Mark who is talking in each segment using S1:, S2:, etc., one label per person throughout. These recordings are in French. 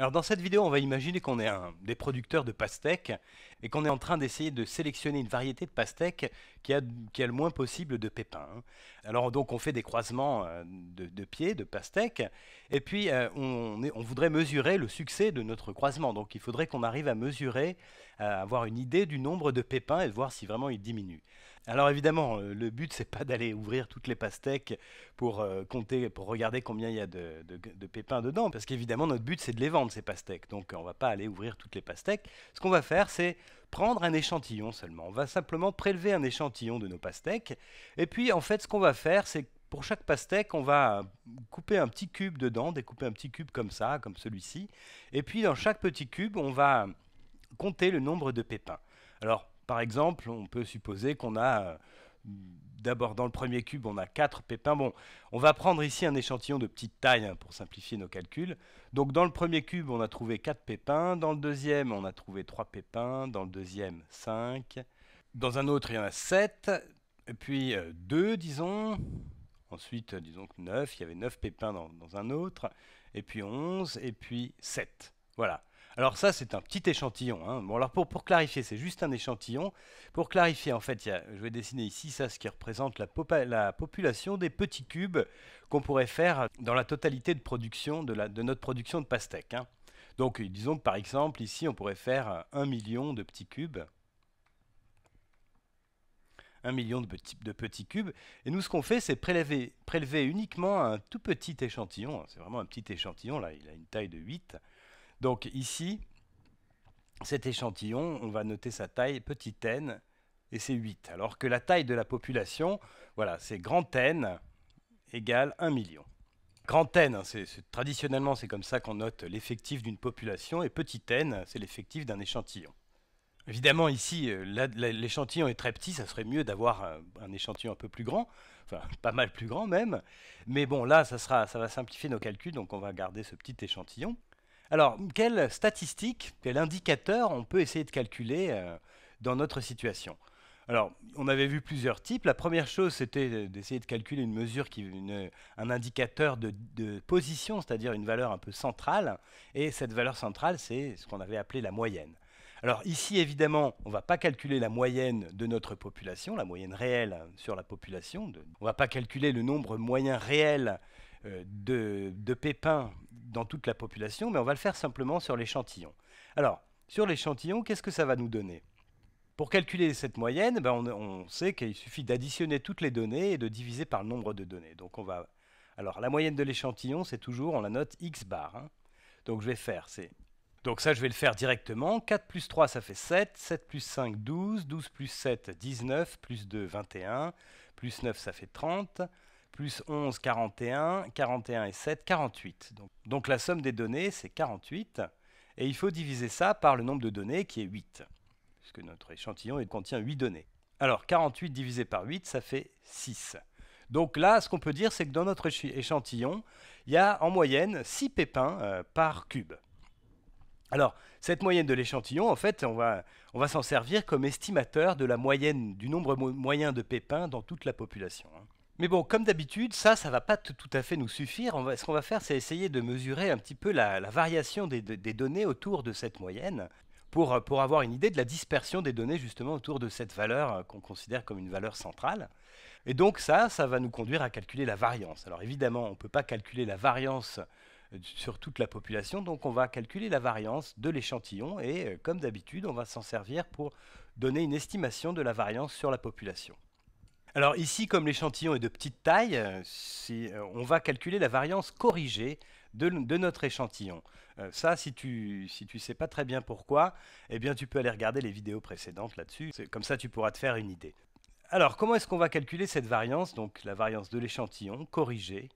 S1: Alors dans cette vidéo, on va imaginer qu'on est un, des producteurs de pastèques et qu'on est en train d'essayer de sélectionner une variété de pastèques qui a, le moins possible de pépins. Hein. Alors donc on fait des croisements euh, de, pieds, de pastèques, et puis euh, on, on, voudrait mesurer le succès de notre croisement. Donc il faudrait qu'on arrive à mesurer, à avoir une idée du nombre de pépins et de voir si vraiment il diminue. Alors évidemment, euh, le but c'est pas d'aller ouvrir toutes les pastèques pour euh, compter, pour regarder combien il y a de, pépins dedans, parce qu'évidemment notre but c'est de les vendre ces pastèques. Donc on va pas aller ouvrir toutes les pastèques. Ce qu'on va faire c'est prendre un échantillon seulement. On va simplement prélever un échantillon de nos pastèques. Et puis en fait ce qu'on va faire c'est pour chaque pastèque, on va couper un petit cube dedans, découper un petit cube comme ça, comme celui-ci. Et puis dans chaque petit cube, on va compter le nombre de pépins. Alors par exemple, on peut supposer qu'on a euh, D'abord, dans le premier cube, on a 4 pépins. Bon, on va prendre ici un échantillon de petite taille hein, pour simplifier nos calculs. Donc, dans le premier cube, on a trouvé 4 pépins. Dans le deuxième, on a trouvé 3 pépins. Dans le deuxième, 5. Dans un autre, il y en a 7. Et puis 2, euh, disons. Ensuite, euh, disons que 9. Il y avait 9 pépins dans, dans un autre. Et puis 11. Et puis 7. Voilà. Alors ça, c'est un petit échantillon. Hein. alors pour, clarifier, c'est juste un échantillon. Pour clarifier, en fait, je vais dessiner ici ça, ce qui représente la, population des petits cubes qu'on pourrait faire dans la totalité de production de, notre production de pastèques. Hein. Donc, disons que par exemple, ici, on pourrait faire un million de petits cubes. Un million de petits, cubes. Et nous, ce qu'on fait, c'est prélever, prélever uniquement un tout petit échantillon. C'est vraiment un petit échantillon, là, il a une taille de 8. Donc ici, cet échantillon, on va noter sa taille, petit n, et c'est 8. Alors que la taille de la population, voilà, c'est grand N égale 1 million. Grand N, hein, traditionnellement c'est comme ça qu'on note l'effectif d'une population, et petit n, c'est l'effectif d'un échantillon. Évidemment, ici, euh, l'échantillon est très petit, ça serait mieux d'avoir un, échantillon un peu plus grand, enfin pas mal plus grand même. Mais bon, là, ça, sera, ça va simplifier nos calculs, donc on va garder ce petit échantillon. Alors, quelle statistique, quel indicateur on peut essayer de calculer euh, dans notre situation alors, on avait vu plusieurs types. La première chose, c'était d'essayer de calculer une mesure, qui, un indicateur de, position, c'est-à-dire une valeur un peu centrale. Et cette valeur centrale, c'est ce qu'on avait appelé la moyenne. Alors ici, évidemment, on ne va pas calculer la moyenne de notre population, la moyenne réelle hein, sur la population. On ne va pas calculer le nombre moyen réel euh, de, pépins dans toute la population, mais on va le faire simplement sur l'échantillon. Alors, sur l'échantillon, qu'est-ce que ça va nous donner Pour calculer cette moyenne, ben, on, sait qu'il suffit d'additionner toutes les données et de diviser par le nombre de données. Donc Alors, la moyenne de l'échantillon, c'est toujours, on la note x bar. Hein. Donc je vais faire, Donc ça, je vais le faire directement. 4 plus 3, ça fait 7. 7 plus 5, 12. 12 plus 7, 19. Plus 2, 21. Plus 9, ça fait 30 plus 11, 41, 41 et 7, 48. Donc, la somme des données, c'est 48, et il faut diviser ça par le nombre de données qui est 8, puisque notre échantillon contient 8 données. Alors 48 divisé par 8, ça fait 6. Donc là, ce qu'on peut dire, c'est que dans notre échantillon, il y a en moyenne 6 pépins euh, par cube. Alors, cette moyenne de l'échantillon, en fait, on va, s'en servir comme estimateur de la moyenne, du nombre moyen de pépins dans toute la population. Hein. Mais bon, comme d'habitude, ça, ça va pas tout à fait nous suffire. ce qu'on va faire, c'est essayer de mesurer un petit peu la, variation des, données autour de cette moyenne pour, pour avoir une idée de la dispersion des données justement autour de cette valeur euh, qu'on considère comme une valeur centrale. Et donc ça, ça va nous conduire à calculer la variance. Alors évidemment, on ne peut pas calculer la variance euh, sur toute la population. Donc on va calculer la variance de l'échantillon et euh, comme d'habitude, on va s'en servir pour donner une estimation de la variance sur la population. Alors ici, comme l'échantillon est de petite taille, euh, euh, on va calculer la variance corrigée de, notre échantillon. Euh, ça, si tu ne sais pas très bien pourquoi, eh bien tu peux aller regarder les vidéos précédentes là-dessus. Comme ça, tu pourras te faire une idée. Alors, comment est-ce qu'on va calculer cette variance, donc la variance de l'échantillon corrigée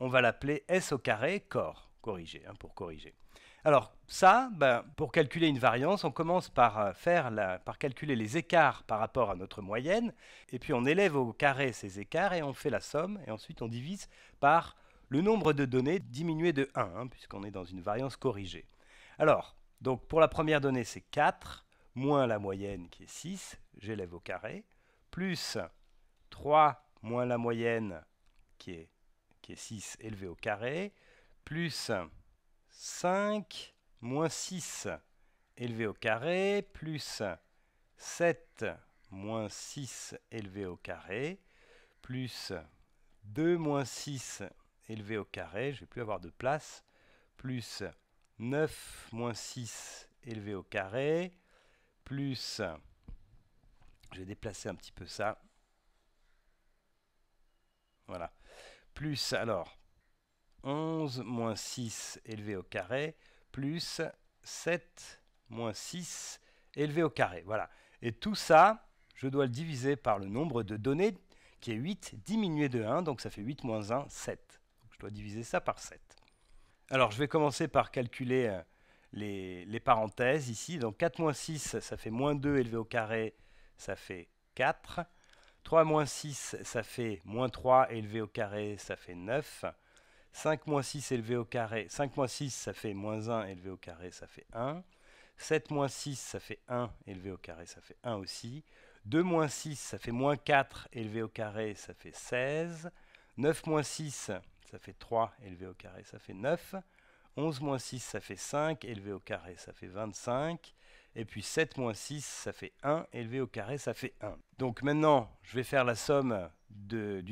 S1: On va l'appeler S au carré corps, corrigé, hein, pour corriger. Alors ça, ben, pour calculer une variance, on commence par, euh, par calculer les écarts par rapport à notre moyenne, et puis on élève au carré ces écarts et on fait la somme, et ensuite on divise par le nombre de données diminuées de 1, hein, puisqu'on est dans une variance corrigée. Alors, donc pour la première donnée, c'est 4, moins la moyenne qui est 6, j'élève au carré, plus 3 moins la moyenne qui est, qui est 6 élevé au carré, plus 5 moins 6 élevé au carré plus 7 moins 6 élevé au carré plus 2 moins 6 élevé au carré, je ne vais plus avoir de place, plus 9 moins 6 élevé au carré, plus, je vais déplacer un petit peu ça, voilà, plus, alors, 11 moins 6 élevé au carré plus 7 moins 6 élevé au carré. Voilà. Et tout ça, je dois le diviser par le nombre de données qui est 8 diminué de 1, donc ça fait 8 moins 1, 7. je dois diviser ça par 7. Alors je vais commencer par calculer euh, les, les parenthèses ici. Donc 4 moins 6, ça fait moins 2 élevé au carré, ça fait 4. 3 moins 6, ça fait moins 3 élevé au carré, ça fait 9. 5 moins 6 élevé au carré, 5 moins 6 ça fait moins 1 élevé au carré ça fait 1. 7 moins 6 ça fait 1 élevé au carré ça fait 1 aussi. 2 moins 6 ça fait moins 4 élevé au carré ça fait 16. 9 moins 6 ça fait 3 élevé au carré ça fait 9. 11 moins 6 ça fait 5 élevé au carré ça fait 25. Et puis 7 moins 6, ça fait 1, élevé au carré, ça fait 1. Donc maintenant, je vais faire la somme des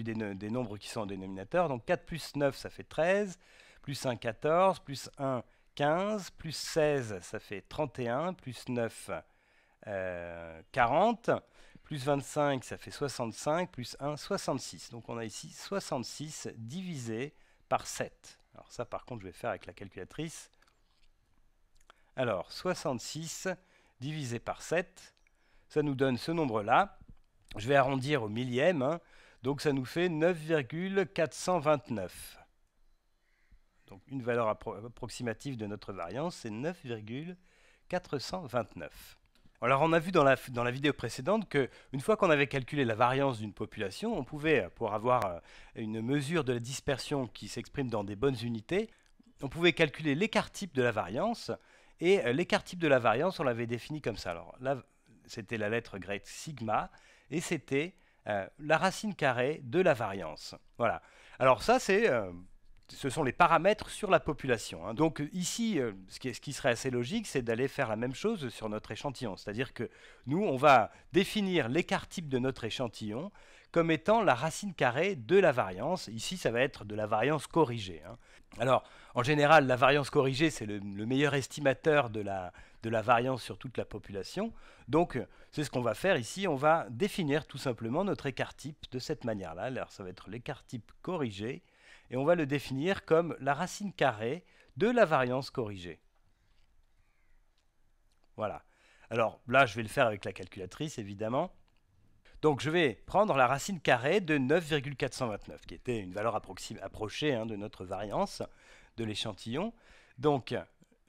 S1: nombres qui sont en dénominateur. Donc 4 plus 9, ça fait 13, plus 1, 14, plus 1, 15, plus 16, ça fait 31, plus 9, 40, euh, plus 25, ça fait 65, plus 1, 66. Donc on a ici 66 divisé par 7. Alors ça, par contre, je vais faire avec la calculatrice. Alors, 66 divisé par 7, ça nous donne ce nombre-là. Je vais arrondir au millième, hein. donc ça nous fait 9,429. Donc une valeur approximative de notre variance, c'est 9,429. Alors on a vu dans la, dans la vidéo précédente qu'une fois qu'on avait calculé la variance d'une population, on pouvait, pour avoir euh, une mesure de la dispersion qui s'exprime dans des bonnes unités, on pouvait calculer l'écart type de la variance et euh, l'écart type de la variance, on l'avait défini comme ça. Alors là, c'était la lettre grecque sigma, et c'était euh, la racine carrée de la variance. Voilà. Alors ça, c'est euh, ce sont les paramètres sur la population. Hein. Donc euh, ici, euh, ce, qui, serait assez logique, c'est d'aller faire la même chose sur notre échantillon. C'est-à-dire que nous, on va définir l'écart type de notre échantillon comme étant la racine carrée de la variance. Ici, ça va être de la variance corrigée. Hein. Alors, en général, la variance corrigée, c'est le, meilleur estimateur de la, de la variance sur toute la population. Donc, c'est ce qu'on va faire ici. On va définir tout simplement notre écart type de cette manière-là. Alors, ça va être l'écart type corrigé et on va le définir comme la racine carrée de la variance corrigée. Voilà. Alors là, je vais le faire avec la calculatrice, évidemment. Donc je vais prendre la racine carrée de 9,429, qui était une valeur approchée hein, de notre variance de l'échantillon. Donc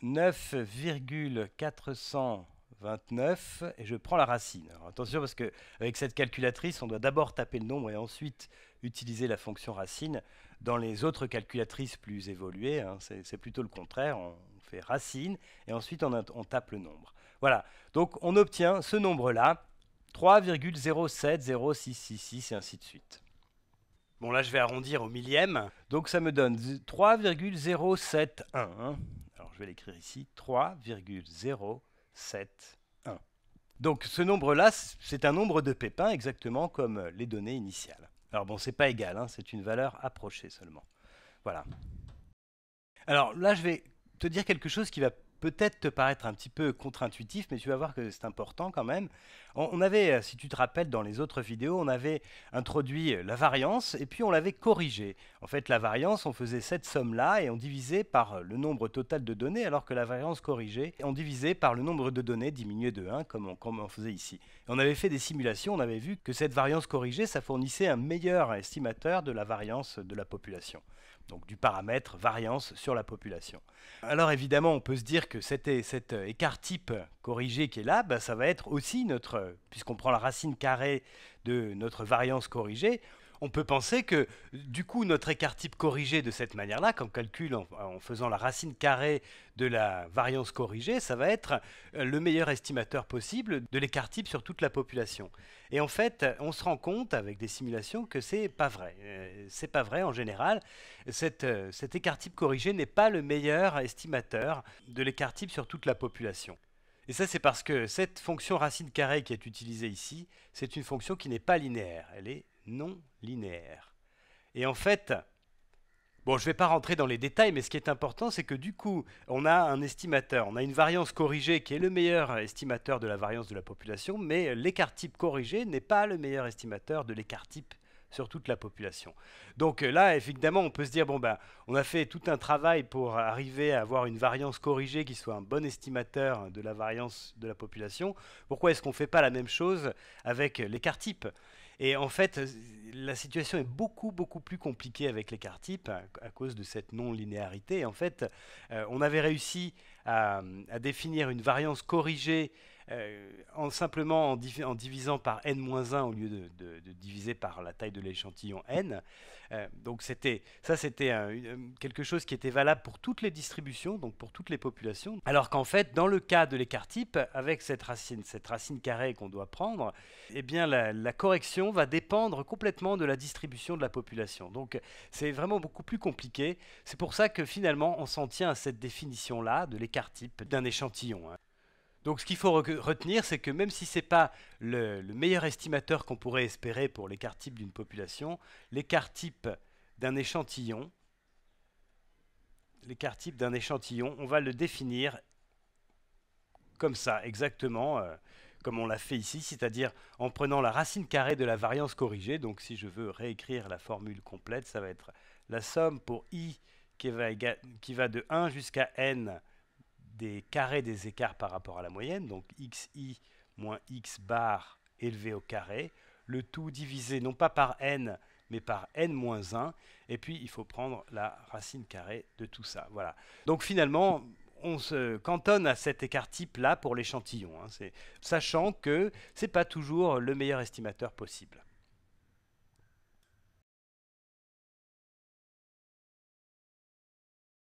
S1: 9,429 29, et je prends la racine. attention, parce qu'avec cette calculatrice, on doit d'abord taper le nombre et ensuite utiliser la fonction racine. Dans les autres calculatrices plus évoluées, hein, c'est plutôt le contraire. On fait racine et ensuite on, tape le nombre. Voilà, donc on obtient ce nombre-là, 3,070666 et ainsi de suite. Bon, là, je vais arrondir au millième. Donc, ça me donne 3,071. Hein. Alors, je vais l'écrire ici. 3,071. 7, 1. Ah. Donc ce nombre-là, c'est un nombre de pépins exactement comme euh, les données initiales. Alors bon, c'est pas égal, hein, c'est une valeur approchée seulement. Voilà. Alors là, je vais te dire quelque chose qui va peut-être te paraître un petit peu contre-intuitif, mais tu vas voir que c'est important quand même. On, avait, euh, si tu te rappelles, dans les autres vidéos, on avait introduit euh, la variance et puis on l'avait corrigée. En fait, la variance, on faisait cette somme-là et on divisait par euh, le nombre total de données, alors que la variance corrigée, on divisait par le nombre de données diminué de 1, comme on, faisait ici. on avait fait des simulations, on avait vu que cette variance corrigée, ça fournissait un meilleur estimateur de la variance de la population donc du paramètre variance sur la population. Alors évidemment, on peut se dire que cet, cet écart type corrigé qui est là, bah, ça va être aussi notre, puisqu'on prend la racine carrée de notre variance corrigée, on peut penser que du coup notre écart type corrigé de cette manière-là, qu'on calcule en, faisant la racine carrée de la variance corrigée, ça va être euh, le meilleur estimateur possible de l'écart type sur toute la population. Et en fait, on se rend compte avec des simulations que c'est pas vrai. Euh, c'est pas vrai en général. Cette, euh, cet écart type corrigé n'est pas le meilleur estimateur de l'écart type sur toute la population. Et ça, c'est parce que cette fonction racine carrée qui est utilisée ici, c'est une fonction qui n'est pas linéaire, elle est non linéaire. Et en fait, bon, je ne vais pas rentrer dans les détails, mais ce qui est important, c'est que du coup, on a un estimateur, on a une variance corrigée qui est le meilleur estimateur de la variance de la population, mais l'écart type corrigé n'est pas le meilleur estimateur de l'écart type sur toute la population. Donc là, évidemment, on peut se dire, bon, ben, on a fait tout un travail pour arriver à avoir une variance corrigée qui soit un bon estimateur de la variance de la population. Pourquoi est-ce qu'on ne fait pas la même chose avec l'écart type et en fait, euh, la situation est beaucoup, beaucoup plus compliquée avec l'écart type à, cause de cette non-linéarité. En fait, euh, on avait réussi à, définir une variance corrigée euh, en simplement en, divisant par n-1 au lieu de, diviser par la taille de l'échantillon n. Euh, donc c'était ça c'était euh, quelque chose qui était valable pour toutes les distributions, donc pour toutes les populations. Alors qu'en fait, dans le cas de l'écart type, avec cette racine, cette racine carrée qu'on doit prendre, eh bien la, correction va dépendre complètement de la distribution de la population. Donc c'est vraiment beaucoup plus compliqué. C'est pour ça que finalement on s'en tient à cette définition-là de l'écart type d'un échantillon. Hein. Donc ce qu'il faut retenir, c'est que même si ce n'est pas le, meilleur estimateur qu'on pourrait espérer pour l'écart type d'une population, l'écart type d'un échantillon, l'écart d'un échantillon, on va le définir comme ça, exactement euh, comme on l'a fait ici, c'est-à-dire en prenant la racine carrée de la variance corrigée. Donc si je veux réécrire la formule complète, ça va être la somme pour i qui va de 1 jusqu'à n des carrés des écarts par rapport à la moyenne, donc xi moins x bar élevé au carré, le tout divisé non pas par n, mais par n-1, moins et puis il faut prendre la racine carrée de tout ça. Voilà. Donc finalement, on se cantonne à cet écart type là pour l'échantillon, hein, sachant que ce n'est pas toujours le meilleur estimateur possible.